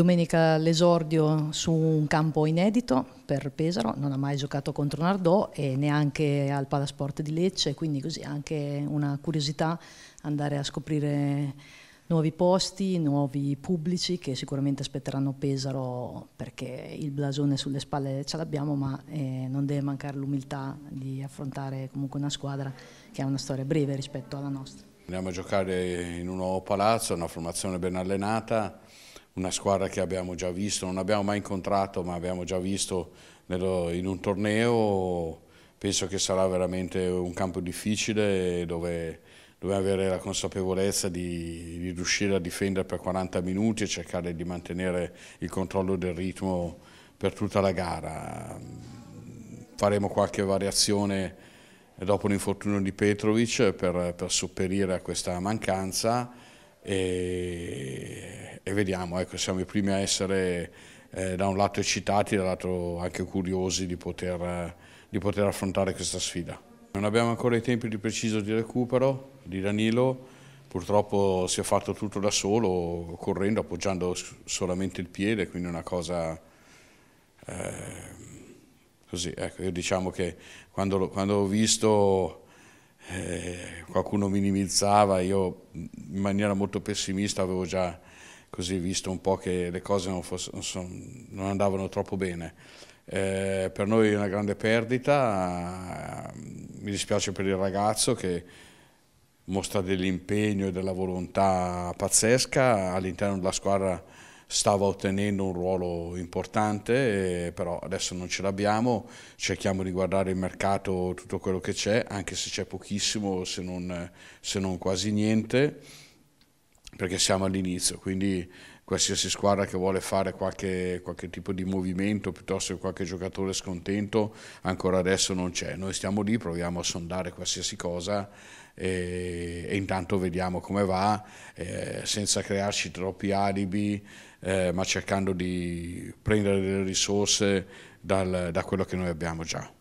Domenica l'esordio su un campo inedito per Pesaro, non ha mai giocato contro Nardò e neanche al Palasport di Lecce, quindi così anche una curiosità andare a scoprire nuovi posti, nuovi pubblici che sicuramente aspetteranno Pesaro perché il blasone sulle spalle ce l'abbiamo, ma eh, non deve mancare l'umiltà di affrontare comunque una squadra che ha una storia breve rispetto alla nostra. Andiamo a giocare in un nuovo palazzo, una formazione ben allenata, una squadra che abbiamo già visto, non abbiamo mai incontrato ma abbiamo già visto nello, in un torneo, penso che sarà veramente un campo difficile dove dobbiamo avere la consapevolezza di, di, riuscire a difendere per 40 minuti e cercare di mantenere il controllo del ritmo per tutta la gara. Faremo qualche variazione dopo l'infortunio di Petrovic per, per sopperire a questa mancanza e e vediamo, ecco, siamo i primi a essere eh, da un lato eccitati, dall'altro anche curiosi di poter, di poter affrontare questa sfida. Non abbiamo ancora i tempi di preciso di recupero di Danilo, purtroppo si è fatto tutto da solo, correndo, appoggiando solamente il piede, quindi una cosa eh, così. Ecco, io diciamo che quando, quando ho visto eh, qualcuno minimizzava, io in maniera molto pessimista avevo già così visto un po' che le cose non, fosse, non, non andavano troppo bene. Eh, per noi è una grande perdita, ehm, mi dispiace per il ragazzo che mostra dell'impegno e della volontà pazzesca, all'interno della squadra stava ottenendo un ruolo importante, eh, però adesso non ce l'abbiamo, cerchiamo di guardare il mercato, tutto quello che c'è, anche se c'è pochissimo, se non, se non quasi niente perché siamo all'inizio, quindi qualsiasi squadra che vuole fare qualche, qualche, tipo di movimento piuttosto che qualche giocatore scontento ancora adesso non c'è. Noi stiamo lì, proviamo a sondare qualsiasi cosa e, e intanto vediamo come va eh, senza crearci troppi alibi eh, ma cercando di prendere delle risorse dal, da quello che noi abbiamo già.